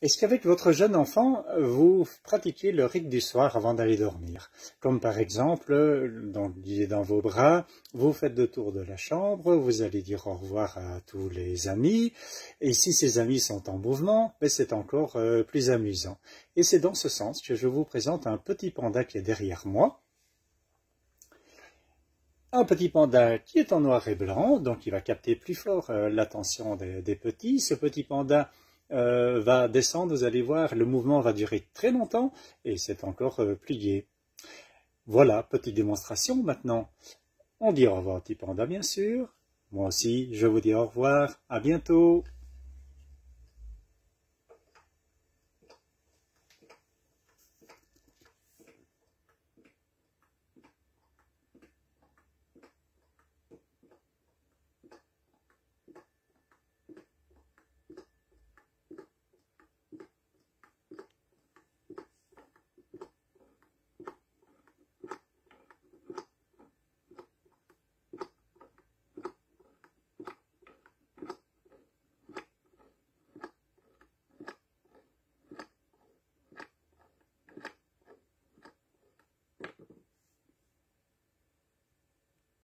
Est-ce qu'avec votre jeune enfant, vous pratiquez le rite du soir avant d'aller dormir Comme par exemple, dans, il est dans vos bras, vous faites le tour de la chambre, vous allez dire au revoir à tous les amis, et si ces amis sont en mouvement, ben c'est encore euh, plus amusant. Et c'est dans ce sens que je vous présente un petit panda qui est derrière moi, un petit panda qui est en noir et blanc, donc il va capter plus fort euh, l'attention des petits. Ce petit panda euh, va descendre, vous allez voir, le mouvement va durer très longtemps et c'est encore euh, plié. Voilà, petite démonstration maintenant. On dit au revoir au panda bien sûr. Moi aussi, je vous dis au revoir, à bientôt